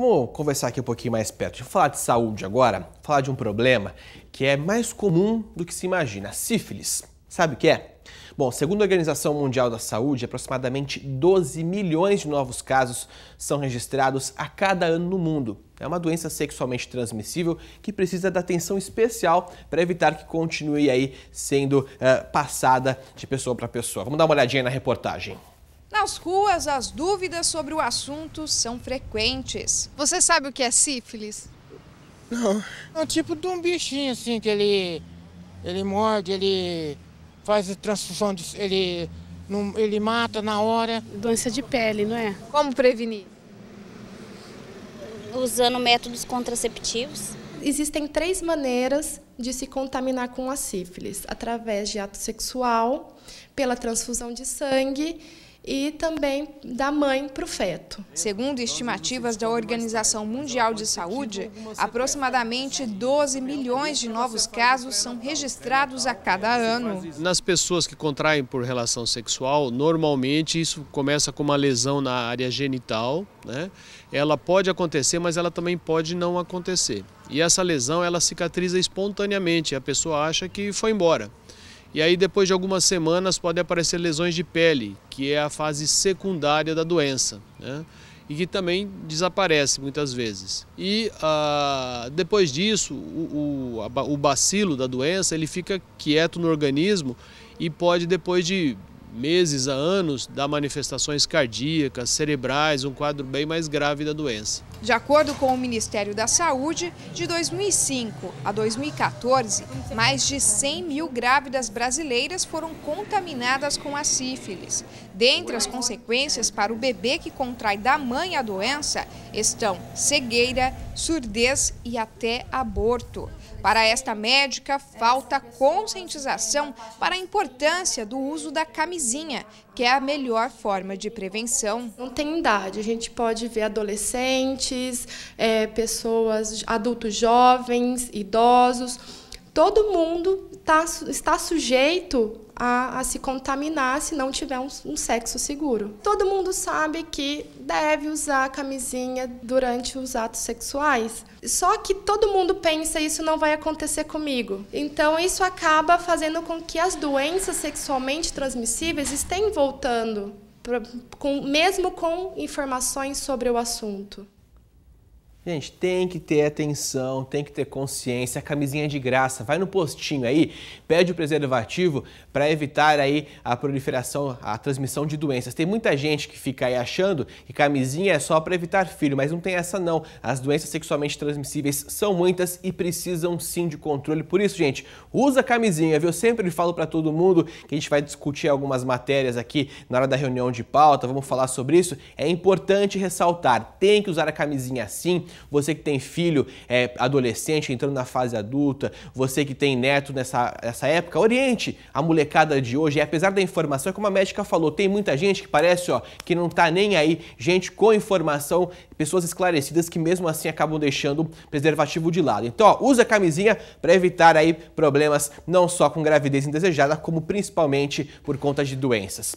Vamos conversar aqui um pouquinho mais perto. Deixa eu falar de saúde agora, falar de um problema que é mais comum do que se imagina, sífilis. Sabe o que é? Bom, segundo a Organização Mundial da Saúde, aproximadamente 12 milhões de novos casos são registrados a cada ano no mundo. É uma doença sexualmente transmissível que precisa da atenção especial para evitar que continue aí sendo uh, passada de pessoa para pessoa. Vamos dar uma olhadinha na reportagem. Nas ruas, as dúvidas sobre o assunto são frequentes. Você sabe o que é sífilis? Não. É um tipo de um bichinho assim que ele ele morde, ele faz transfusão de ele não, ele mata na hora. Doença de pele, não é? Como prevenir? Usando métodos contraceptivos. Existem três maneiras de se contaminar com a sífilis: através de ato sexual, pela transfusão de sangue e também da mãe para o feto. Segundo estimativas da Organização Mundial de Saúde, aproximadamente 12 milhões de novos casos são registrados a cada ano. Nas pessoas que contraem por relação sexual, normalmente isso começa com uma lesão na área genital. Né? Ela pode acontecer, mas ela também pode não acontecer. E essa lesão ela cicatriza espontaneamente, a pessoa acha que foi embora. E aí, depois de algumas semanas, podem aparecer lesões de pele, que é a fase secundária da doença, né? e que também desaparece muitas vezes. E ah, depois disso, o, o, o bacilo da doença ele fica quieto no organismo e pode, depois de meses a anos dá manifestações cardíacas, cerebrais, um quadro bem mais grave da doença. De acordo com o Ministério da Saúde, de 2005 a 2014, mais de 100 mil grávidas brasileiras foram contaminadas com a sífilis. Dentre as consequências para o bebê que contrai da mãe a doença estão cegueira, surdez e até aborto. Para esta médica, falta conscientização para a importância do uso da camiseta que é a melhor forma de prevenção. Não tem idade, a gente pode ver adolescentes, é, pessoas, adultos jovens, idosos. Todo mundo tá, está sujeito a, a, se contaminar se não tiver um, um, sexo seguro. Todo mundo sabe que deve usar camisinha durante os atos sexuais. Só que todo mundo pensa isso não vai acontecer comigo. Então isso acaba fazendo com que as doenças sexualmente transmissíveis estejam voltando, pra, com, mesmo com informações sobre o assunto. Gente, tem que ter atenção, tem que ter consciência, a camisinha é de graça. Vai no postinho aí, pede o preservativo para evitar aí a proliferação, a transmissão de doenças. Tem muita gente que fica aí achando que camisinha é só para evitar filho, mas não tem essa não. As doenças sexualmente transmissíveis são muitas e precisam sim de controle. Por isso, gente, usa camisinha, viu? Eu sempre falo para todo mundo que a gente vai discutir algumas matérias aqui na hora da reunião de pauta, vamos falar sobre isso. É importante ressaltar, tem que usar a camisinha sim você que tem filho é, adolescente entrando na fase adulta, você que tem neto nessa, nessa época, oriente a molecada de hoje. E apesar da informação, é como a médica falou, tem muita gente que parece ó, que não tá nem aí, gente com informação, pessoas esclarecidas que mesmo assim acabam deixando o preservativo de lado. Então, ó, usa a camisinha para evitar aí problemas não só com gravidez indesejada, como principalmente por conta de doenças.